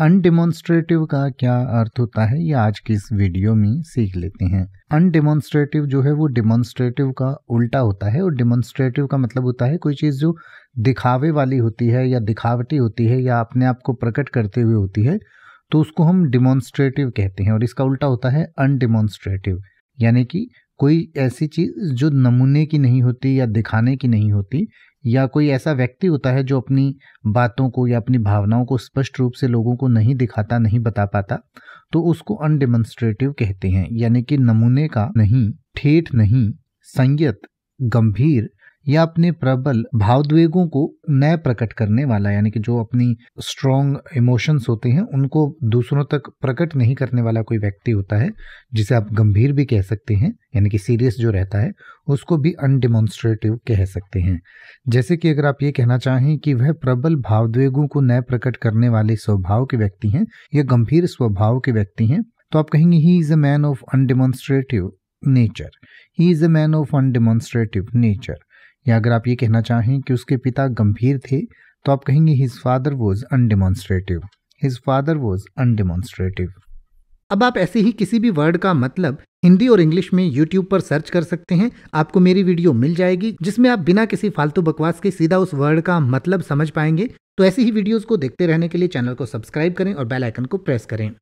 अनडेमोन्स्ट्रेटिव का क्या अर्थ होता है ये आज की इस वीडियो में सीख लेते हैं अनडेमोन्स्ट्रेटिव जो है वो डेमोन्स्ट्रेटिव का उल्टा होता है और डेमोन्स्ट्रेटिव का मतलब होता है कोई चीज़ जो दिखावे वाली होती है या दिखावटी होती है या अपने आप को प्रकट करते हुए होती है तो उसको हम डिमॉन्स्ट्रेटिव कहते हैं और इसका उल्टा होता है अनडेमोन्स्ट्रेटिव यानी कि कोई ऐसी चीज़ जो नमूने की नहीं होती या दिखाने की नहीं होती या कोई ऐसा व्यक्ति होता है जो अपनी बातों को या अपनी भावनाओं को स्पष्ट रूप से लोगों को नहीं दिखाता नहीं बता पाता तो उसको अनडेमोन्स्ट्रेटिव कहते हैं यानी कि नमूने का नहीं ठेठ नहीं संयत गंभीर या अपने प्रबल भावद्वेगों को नए प्रकट करने वाला यानी कि जो अपनी स्ट्रॉन्ग इमोशंस होते हैं उनको दूसरों तक प्रकट नहीं करने वाला कोई व्यक्ति होता है जिसे आप गंभीर भी कह सकते हैं यानी कि सीरियस जो रहता है उसको भी अनडेमोन्स्ट्रेटिव कह सकते हैं जैसे कि अगर आप ये कहना चाहें कि वह प्रबल भावद्वेगों को नए प्रकट करने वाले स्वभाव के व्यक्ति हैं या गंभीर स्वभाव के व्यक्ति हैं तो आप कहेंगे he is a man of undemonstrative nature he is a man of undemonstrative nature या अगर आप ये कहना चाहें कि उसके पिता गंभीर थे तो आप कहेंगे his father was undemonstrative his father was undemonstrative अब आप ऐसे ही किसी भी वर्ड का मतलब हिंदी और इंग्लिश में यूट्यूब पर सर्च कर सकते हैं आपको मेरी वीडियो मिल जाएगी जिसमें आप बिना किसी फालतू बकवास के सीधा उस वर्ड का मतलब समझ पाएंगे तो ऐसी ही वीडियोस को देखते रहने के लिए चैनल को सब्सक्राइब करें और बेल आइकन को प्रेस करें